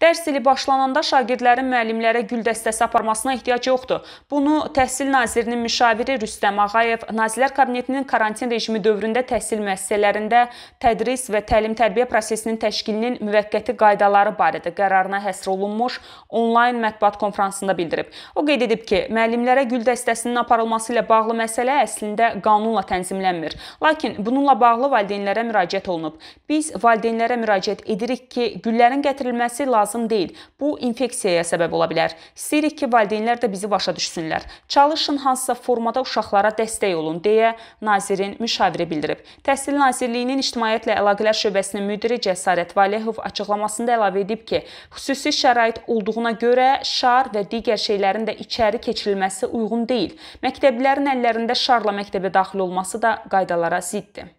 Dərs ili başlananda şagirdlərin müəllimlərə gül dəstəsi aparmasına ehtiyac yoxdur. Bunu Təhsil Nazirinin müşaviri Rüstəm Ağayev Nazirlər Kabinetinin karantin rejimi dövründə təhsil müəssisələrində tədris və təlim-tərbiyə prosesinin təşkilinin müvəqqəti qaydaları barədə qərarına həsr olunmuş onlayn mətbuat konfransında bildirib. O qeyd edib ki, müəllimlərə gül dəstəsinin aparılması ilə bağlı məsələ əslində qanunla tənzimlənmir. Lakin bununla bağlı valideynlərə müraciət olunub. Biz valideynlərə müraciət edirik ki, güllərin gətirilməsi lazım lazım deyil. Bu infeksiyaya səbəb ola bilər. İstəyirik ki, valideynlər də bizi başa düşsünlər. Çalışın hansısa formada uşaqlara dəstək olun deyə nazirin müşaviri bildirib. Təhsil Nazirliyinin ictimaiyyətlə əlaqələr şöbəsinin müdiri Cəsarət Valehov açıqlamasında əlavə edib ki, xüsusi şərait olduğuna görə şar və digər şeylərin də içəri keçirilməsi uyğun deyil. Məktəblərin əllərində şarla məktəbə daxil olması da qaydalara ziddir.